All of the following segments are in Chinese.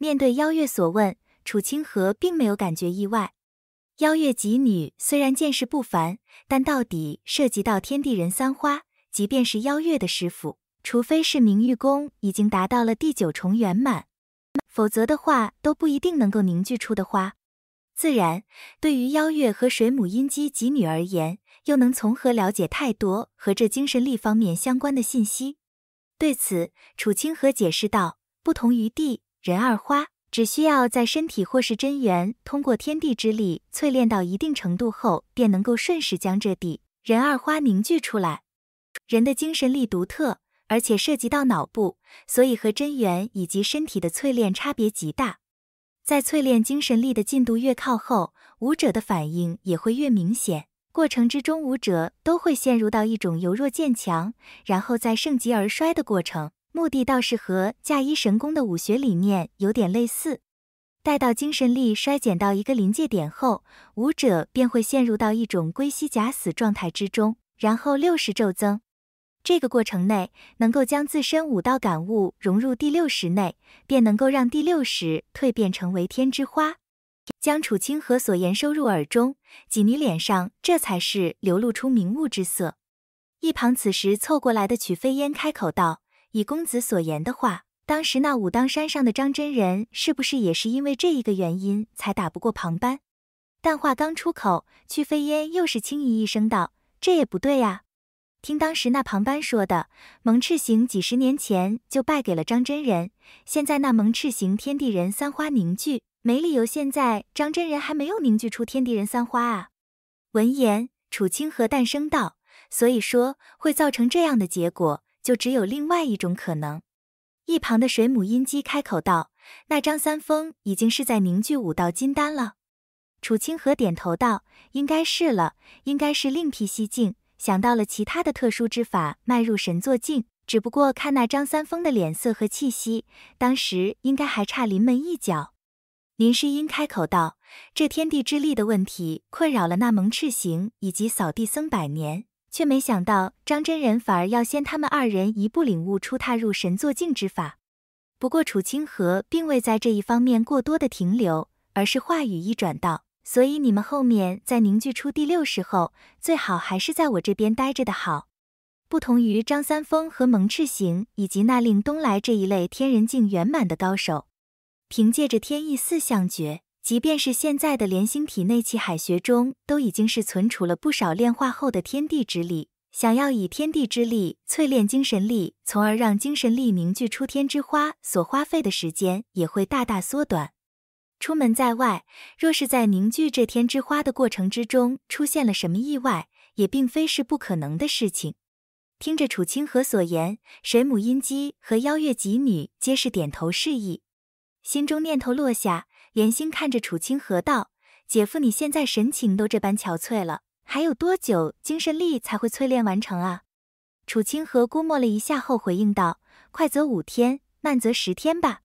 面对邀月所问，楚清河并没有感觉意外。邀月几女虽然见识不凡，但到底涉及到天地人三花，即便是邀月的师傅，除非是明玉宫已经达到了第九重圆满，否则的话都不一定能够凝聚出的花。自然，对于邀月和水母阴姬几女而言，又能从何了解太多和这精神力方面相关的信息？对此，楚清河解释道：“不同于地。”人二花只需要在身体或是真元通过天地之力淬炼到一定程度后，便能够顺势将这地人二花凝聚出来。人的精神力独特，而且涉及到脑部，所以和真元以及身体的淬炼差别极大。在淬炼精神力的进度越靠后，舞者的反应也会越明显。过程之中，舞者都会陷入到一种由弱渐强，然后再盛极而衰的过程。目的倒是和嫁衣神功的武学理念有点类似。待到精神力衰减到一个临界点后，武者便会陷入到一种龟息假死状态之中，然后六十骤增。这个过程内，能够将自身武道感悟融入第六十内，便能够让第六十蜕变成为天之花。将楚清河所言收入耳中，几女脸上这才是流露出明悟之色。一旁此时凑过来的曲飞烟开口道。以公子所言的话，当时那武当山上的张真人是不是也是因为这一个原因才打不过庞班？但话刚出口，屈飞烟又是轻咦一声道：“这也不对啊！听当时那庞班说的，蒙赤行几十年前就败给了张真人，现在那蒙赤行天地人三花凝聚，没理由现在张真人还没有凝聚出天地人三花啊！”闻言，楚清河淡声道：“所以说会造成这样的结果。”就只有另外一种可能，一旁的水母阴姬开口道：“那张三丰已经是在凝聚五道金丹了。”楚清河点头道：“应该是了，应该是另辟蹊径，想到了其他的特殊之法，迈入神作境。只不过看那张三丰的脸色和气息，当时应该还差临门一脚。”林诗音开口道：“这天地之力的问题，困扰了那蒙赤行以及扫地僧百年。”却没想到，张真人反而要先他们二人一步领悟出踏入神作境之法。不过，楚清河并未在这一方面过多的停留，而是话语一转道：“所以你们后面在凝聚出第六时后，最好还是在我这边待着的好。不同于张三丰和蒙赤行以及那令东来这一类天人境圆满的高手，凭借着天意四象诀。”即便是现在的莲星体内气海穴中，都已经是存储了不少炼化后的天地之力。想要以天地之力淬炼精神力，从而让精神力凝聚出天之花，所花费的时间也会大大缩短。出门在外，若是在凝聚这天之花的过程之中出现了什么意外，也并非是不可能的事情。听着楚清河所言，水母阴姬和妖月吉女皆是点头示意，心中念头落下。莲心看着楚清河道：“姐夫，你现在神情都这般憔悴了，还有多久精神力才会淬炼完成啊？”楚清河估摸了一下后回应道：“快则五天，慢则十天吧。”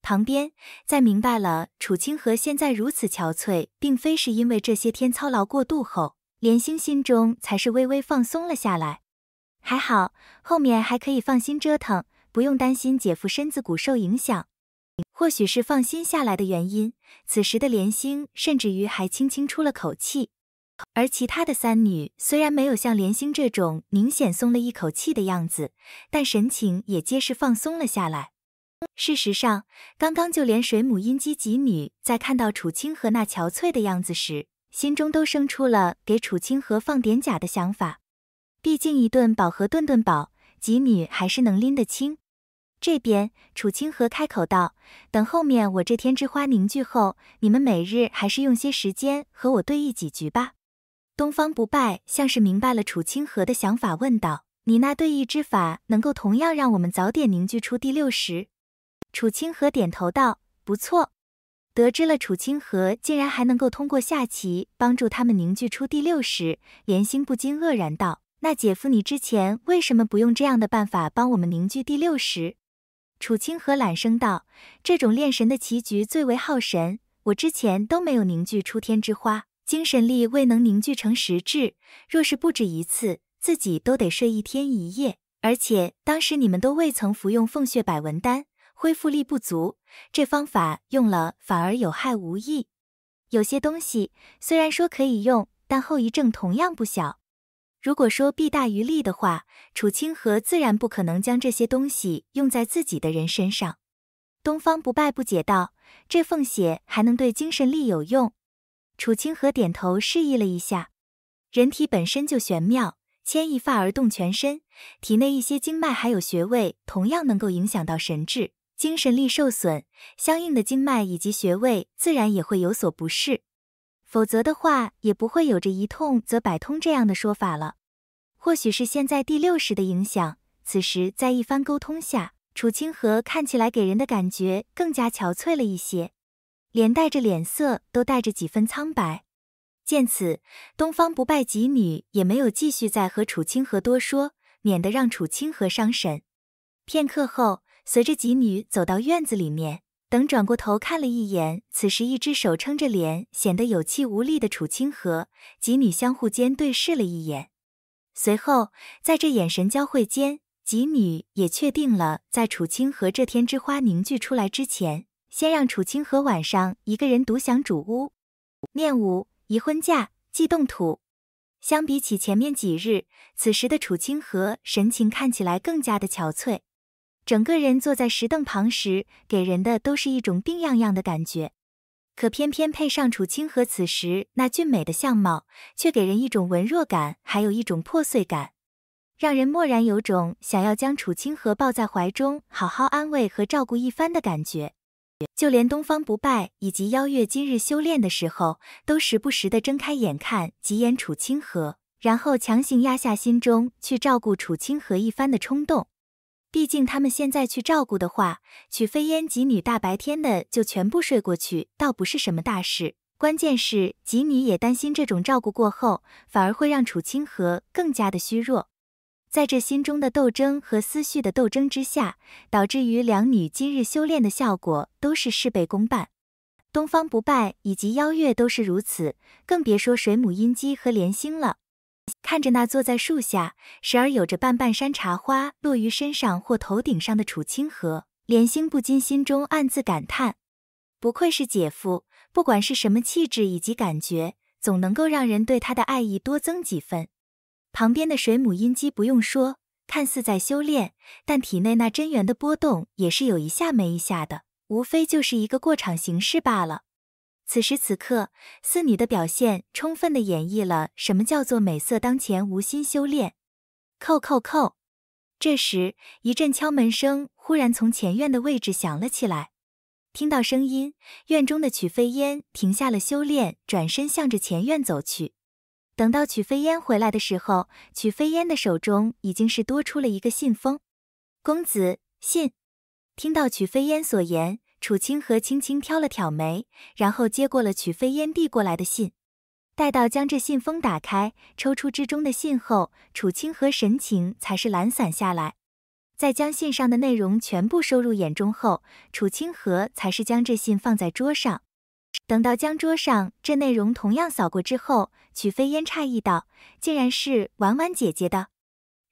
旁边在明白了楚清河现在如此憔悴，并非是因为这些天操劳过度后，连心心中才是微微放松了下来。还好后面还可以放心折腾，不用担心姐夫身子骨受影响。或许是放心下来的原因，此时的莲心甚至于还轻轻出了口气，而其他的三女虽然没有像莲心这种明显松了一口气的样子，但神情也皆是放松了下来。事实上，刚刚就连水母、音姬几女在看到楚清河那憔悴的样子时，心中都生出了给楚清河放点假的想法。毕竟一顿饱和顿顿饱，几女还是能拎得清。这边楚清河开口道：“等后面我这天之花凝聚后，你们每日还是用些时间和我对弈几局吧。”东方不败像是明白了楚清河的想法，问道：“你那对弈之法能够同样让我们早点凝聚出第六十？”楚清河点头道：“不错。”得知了楚清河竟然还能够通过下棋帮助他们凝聚出第六十，莲心不禁愕然道：“那姐夫，你之前为什么不用这样的办法帮我们凝聚第六十？”楚清河懒声道：“这种炼神的棋局最为耗神，我之前都没有凝聚出天之花，精神力未能凝聚成实质。若是不止一次，自己都得睡一天一夜。而且当时你们都未曾服用凤血百文丹，恢复力不足，这方法用了反而有害无益。有些东西虽然说可以用，但后遗症同样不小。”如果说弊大于利的话，楚清河自然不可能将这些东西用在自己的人身上。东方不败不解道：“这凤血还能对精神力有用？”楚清河点头示意了一下。人体本身就玄妙，牵一发而动全身，体内一些经脉还有穴位同样能够影响到神智，精神力受损，相应的经脉以及穴位自然也会有所不适。否则的话，也不会有着一痛则百通这样的说法了。或许是现在第六识的影响，此时在一番沟通下，楚清河看起来给人的感觉更加憔悴了一些，连带着脸色都带着几分苍白。见此，东方不败几女也没有继续再和楚清河多说，免得让楚清河伤神。片刻后，随着几女走到院子里面，等转过头看了一眼，此时一只手撑着脸，显得有气无力的楚清河，几女相互间对视了一眼。随后，在这眼神交汇间，吉女也确定了，在楚清河这天之花凝聚出来之前，先让楚清河晚上一个人独享主屋。面五移婚嫁，祭动土。相比起前面几日，此时的楚清河神情看起来更加的憔悴，整个人坐在石凳旁时，给人的都是一种病怏怏的感觉。可偏偏配上楚清河此时那俊美的相貌，却给人一种文弱感，还有一种破碎感，让人蓦然有种想要将楚清河抱在怀中，好好安慰和照顾一番的感觉。就连东方不败以及邀月今日修炼的时候，都时不时的睁开眼看几眼楚清河，然后强行压下心中去照顾楚清河一番的冲动。毕竟他们现在去照顾的话，娶飞烟几女大白天的就全部睡过去，倒不是什么大事。关键是几女也担心这种照顾过后，反而会让楚清河更加的虚弱。在这心中的斗争和思绪的斗争之下，导致于两女今日修炼的效果都是事倍功半。东方不败以及邀月都是如此，更别说水母阴姬和莲心了。看着那坐在树下，时而有着半瓣山茶花落于身上或头顶上的楚清河，莲心不禁心中暗自感叹：不愧是姐夫，不管是什么气质以及感觉，总能够让人对他的爱意多增几分。旁边的水母阴姬不用说，看似在修炼，但体内那真元的波动也是有一下没一下的，无非就是一个过场形式罢了。此时此刻，四女的表现充分的演绎了什么叫做美色当前无心修炼。扣扣扣！这时，一阵敲门声忽然从前院的位置响了起来。听到声音，院中的曲飞烟停下了修炼，转身向着前院走去。等到曲飞烟回来的时候，曲飞烟的手中已经是多出了一个信封。公子信。听到曲飞烟所言。楚清河轻轻挑了挑眉，然后接过了曲飞烟递过来的信。待到将这信封打开，抽出之中的信后，楚清河神情才是懒散下来。在将信上的内容全部收入眼中后，楚清河才是将这信放在桌上。等到将桌上这内容同样扫过之后，曲飞烟诧异道：“竟然是婉婉姐姐的，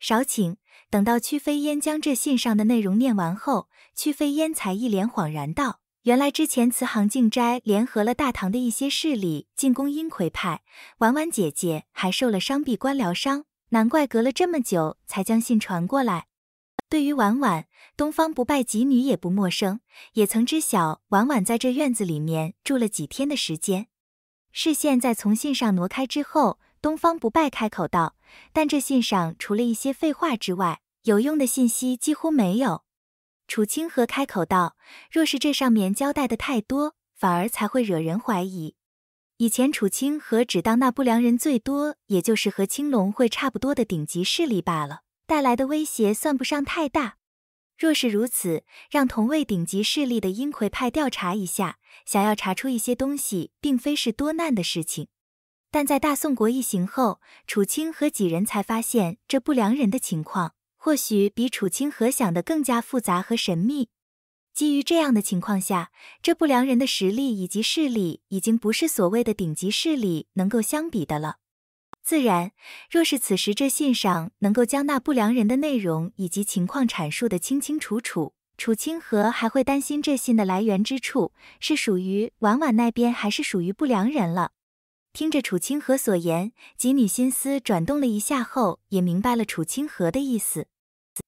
少请。”等到屈飞烟将这信上的内容念完后，屈飞烟才一脸恍然道：“原来之前慈航静斋联合了大唐的一些势力进攻阴魁派，婉婉姐姐还受了伤，闭关疗伤，难怪隔了这么久才将信传过来。”对于婉婉，东方不败几女也不陌生，也曾知晓婉婉在这院子里面住了几天的时间。视线在从信上挪开之后，东方不败开口道：“但这信上除了一些废话之外，”有用的信息几乎没有，楚清河开口道：“若是这上面交代的太多，反而才会惹人怀疑。以前楚清河只当那不良人最多也就是和青龙会差不多的顶级势力罢了，带来的威胁算不上太大。若是如此，让同为顶级势力的阴魁派调查一下，想要查出一些东西，并非是多难的事情。但在大宋国一行后，楚清河几人才发现这不良人的情况。”或许比楚清河想的更加复杂和神秘。基于这样的情况下，这不良人的实力以及势力已经不是所谓的顶级势力能够相比的了。自然，若是此时这信上能够将那不良人的内容以及情况阐述的清清楚楚，楚清河还会担心这信的来源之处是属于婉婉那边还是属于不良人了。听着楚清河所言，吉女心思转动了一下后，也明白了楚清河的意思。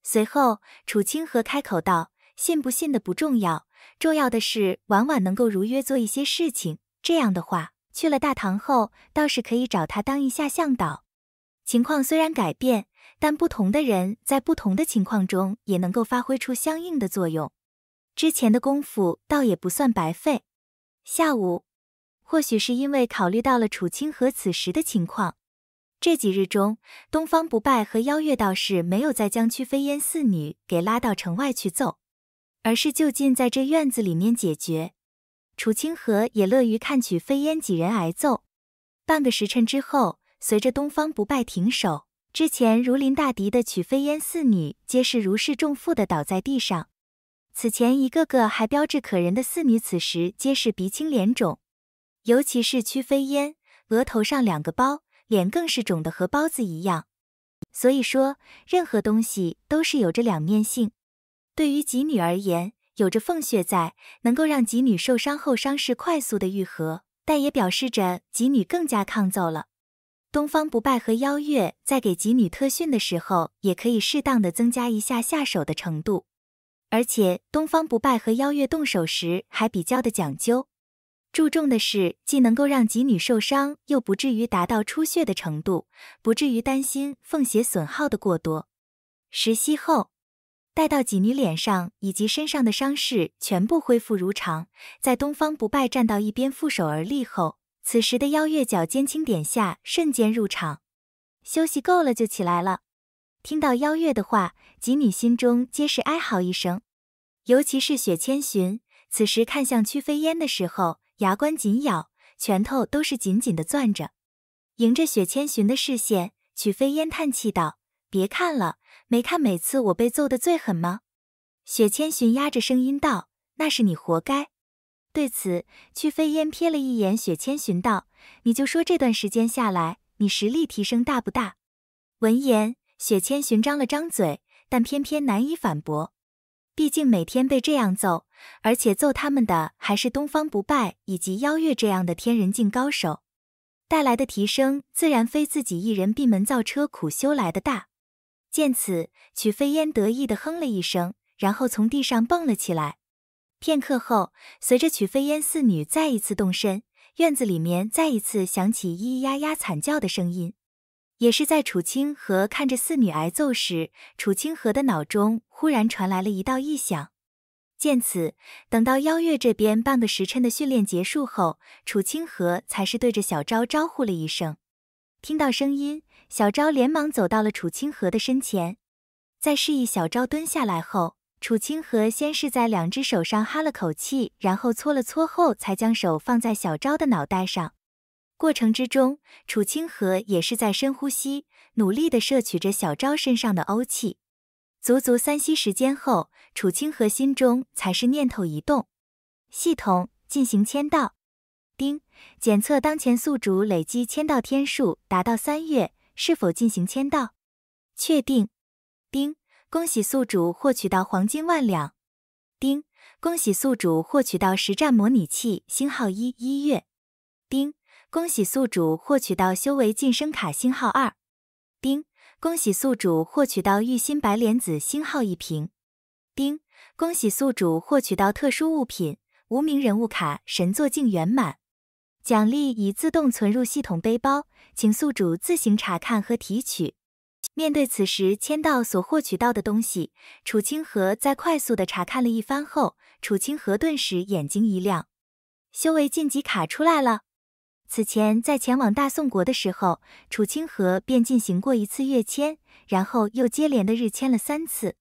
随后，楚清河开口道：“信不信的不重要，重要的是婉婉能够如约做一些事情。这样的话，去了大唐后，倒是可以找他当一下向导。情况虽然改变，但不同的人在不同的情况中，也能够发挥出相应的作用。之前的功夫倒也不算白费。下午，或许是因为考虑到了楚清河此时的情况。”这几日中，东方不败和邀月道士没有再将曲飞烟四女给拉到城外去揍，而是就近在这院子里面解决。楚清河也乐于看曲飞烟几人挨揍。半个时辰之后，随着东方不败停手，之前如临大敌的曲飞烟四女皆是如释重负的倒在地上。此前一个个还标致可人的四女，此时皆是鼻青脸肿，尤其是曲飞烟，额头上两个包。脸更是肿的和包子一样，所以说任何东西都是有着两面性。对于吉女而言，有着凤血在，能够让吉女受伤后伤势快速的愈合，但也表示着吉女更加抗揍了。东方不败和邀月在给吉女特训的时候，也可以适当的增加一下下手的程度。而且东方不败和邀月动手时还比较的讲究。注重的是，既能够让己女受伤，又不至于达到出血的程度，不至于担心凤血损耗的过多。十息后，待到几女脸上以及身上的伤势全部恢复如常，在东方不败站到一边负手而立后，此时的邀月脚尖轻点下，瞬间入场。休息够了就起来了。听到邀月的话，吉女心中皆是哀嚎一声，尤其是雪千寻，此时看向曲飞烟的时候。牙关紧咬，拳头都是紧紧的攥着，迎着雪千寻的视线，曲飞烟叹气道：“别看了，没看每次我被揍的最狠吗？”雪千寻压着声音道：“那是你活该。”对此，曲飞烟瞥了一眼雪千寻道：“你就说这段时间下来，你实力提升大不大？”闻言，雪千寻张了张嘴，但偏偏难以反驳。毕竟每天被这样揍，而且揍他们的还是东方不败以及邀月这样的天人境高手，带来的提升自然非自己一人闭门造车苦修来的大。见此，曲飞烟得意的哼了一声，然后从地上蹦了起来。片刻后，随着曲飞烟四女再一次动身，院子里面再一次响起咿咿呀呀惨叫的声音。也是在楚清河看着四女挨揍时，楚清河的脑中忽然传来了一道异响。见此，等到邀月这边半个时辰的训练结束后，楚清河才是对着小昭招呼了一声。听到声音，小昭连忙走到了楚清河的身前，在示意小昭蹲下来后，楚清河先是在两只手上哈了口气，然后搓了搓后，才将手放在小昭的脑袋上。过程之中，楚清河也是在深呼吸，努力的摄取着小昭身上的欧气。足足三息时间后，楚清河心中才是念头一动，系统进行签到。丁，检测当前宿主累计签到天数达到三月，是否进行签到？确定。丁，恭喜宿主获取到黄金万两。丁，恭喜宿主获取到实战模拟器星号一一月。丁。恭喜宿主获取到修为晋升卡星号二丁。恭喜宿主获取到玉心白莲子星号一瓶丁。恭喜宿主获取到特殊物品无名人物卡神作境圆满，奖励已自动存入系统背包，请宿主自行查看和提取。面对此时签到所获取到的东西，楚清河在快速的查看了一番后，楚清河顿时眼睛一亮，修为晋级卡出来了。此前在前往大宋国的时候，楚清河便进行过一次跃迁，然后又接连的日签了三次。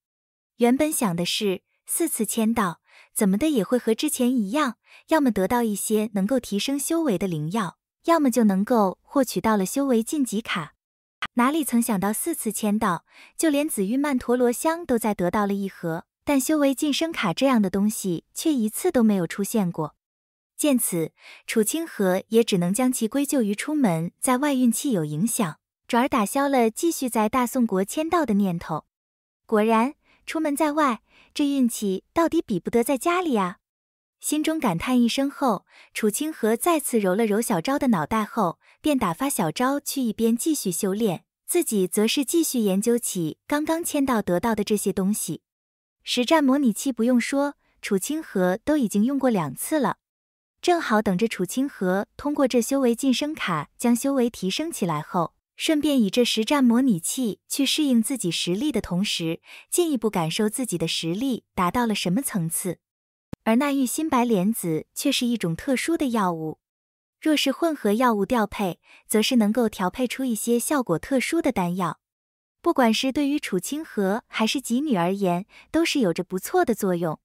原本想的是四次签到，怎么的也会和之前一样，要么得到一些能够提升修为的灵药，要么就能够获取到了修为晋级卡。哪里曾想到四次签到，就连紫玉曼陀罗香都在得到了一盒，但修为晋升卡这样的东西却一次都没有出现过。见此，楚清河也只能将其归咎于出门在外运气有影响，转而打消了继续在大宋国签到的念头。果然，出门在外，这运气到底比不得在家里啊！心中感叹一声后，楚清河再次揉了揉小昭的脑袋后，便打发小昭去一边继续修炼，自己则是继续研究起刚刚签到得到的这些东西。实战模拟器不用说，楚清河都已经用过两次了。正好等着楚清河通过这修为晋升卡将修为提升起来后，顺便以这实战模拟器去适应自己实力的同时，进一步感受自己的实力达到了什么层次。而那玉心白莲子却是一种特殊的药物，若是混合药物调配，则是能够调配出一些效果特殊的丹药，不管是对于楚清河还是吉女而言，都是有着不错的作用。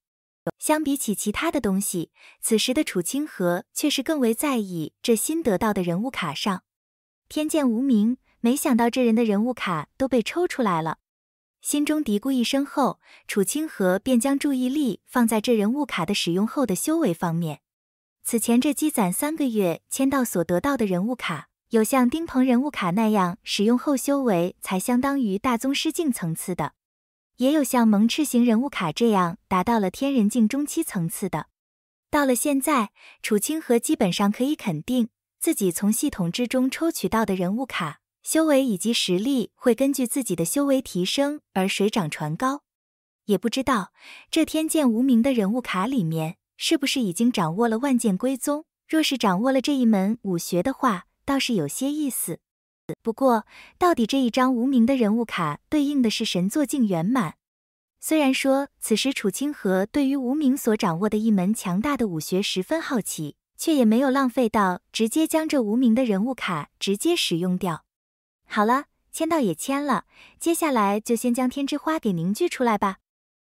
相比起其他的东西，此时的楚清河却是更为在意这新得到的人物卡上。天剑无名，没想到这人的人物卡都被抽出来了，心中嘀咕一声后，楚清河便将注意力放在这人物卡的使用后的修为方面。此前这积攒三个月签到所得到的人物卡，有像丁鹏人物卡那样使用后修为才相当于大宗师境层次的。也有像蒙赤型人物卡这样达到了天人境中期层次的。到了现在，楚清河基本上可以肯定，自己从系统之中抽取到的人物卡修为以及实力会根据自己的修为提升而水涨船高。也不知道这天剑无名的人物卡里面是不是已经掌握了万剑归宗。若是掌握了这一门武学的话，倒是有些意思。不过，到底这一张无名的人物卡对应的是神作境圆满。虽然说此时楚清河对于无名所掌握的一门强大的武学十分好奇，却也没有浪费到直接将这无名的人物卡直接使用掉。好了，签到也签了，接下来就先将天之花给凝聚出来吧。